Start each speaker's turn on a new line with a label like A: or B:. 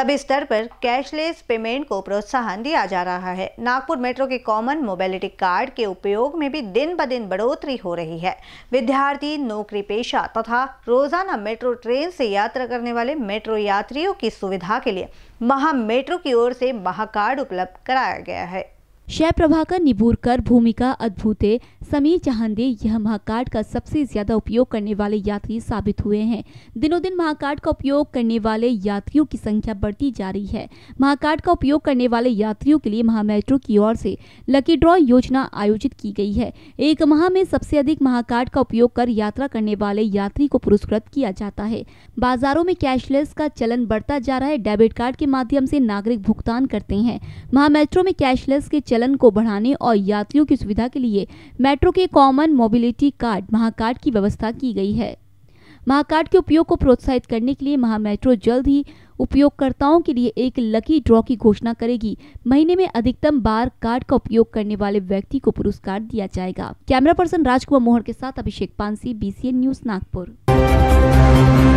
A: सभी स्तर पर कैशलेस पेमेंट को प्रोत्साहन दिया जा रहा है नागपुर मेट्रो के कॉमन मोबिलिटी कार्ड के उपयोग में भी दिन ब दिन बढ़ोतरी हो रही है विद्यार्थी नौकरी पेशा तथा रोजाना मेट्रो ट्रेन से यात्रा करने वाले मेट्रो यात्रियों की सुविधा के लिए महा मेट्रो की ओर से महाकार्ड उपलब्ध कराया गया है
B: शय प्रभाकर निबूरकर भूमिका है समीर जहांदे यह महाकार्ड का सबसे ज्यादा उपयोग करने वाले यात्री साबित हुए हैं दिनों दिन महाकार्ड का उपयोग करने वाले यात्रियों की संख्या बढ़ती जा रही है महाकार्ड का उपयोग करने वाले यात्रियों के लिए महामेट्रो की ओर से लकी ड्रॉ योजना आयोजित की गई है एक माह में सबसे अधिक महाकार्ड का उपयोग कर यात्रा करने वाले यात्री को पुरस्कृत किया जाता है बाजारों में कैशलेस का चलन बढ़ता जा रहा है डेबिट कार्ड के माध्यम से नागरिक भुगतान करते हैं महामेट्रो में कैशलेस के चलन को बढ़ाने और यात्रियों की सुविधा के लिए मेट्रो के कॉमन मोबिलिटी कार्ड महाकार्ड की व्यवस्था की गई है महाकार्ड के उपयोग को प्रोत्साहित करने के लिए महा मेट्रो जल्द ही उपयोगकर्ताओं के लिए एक लकी ड्रॉ की घोषणा करेगी महीने में अधिकतम बार कार्ड का उपयोग करने वाले व्यक्ति को पुरस्कार दिया जाएगा कैमरा पर्सन राजकुमार मोहर के साथ अभिषेक पानसी बीसीएन न्यूज नागपुर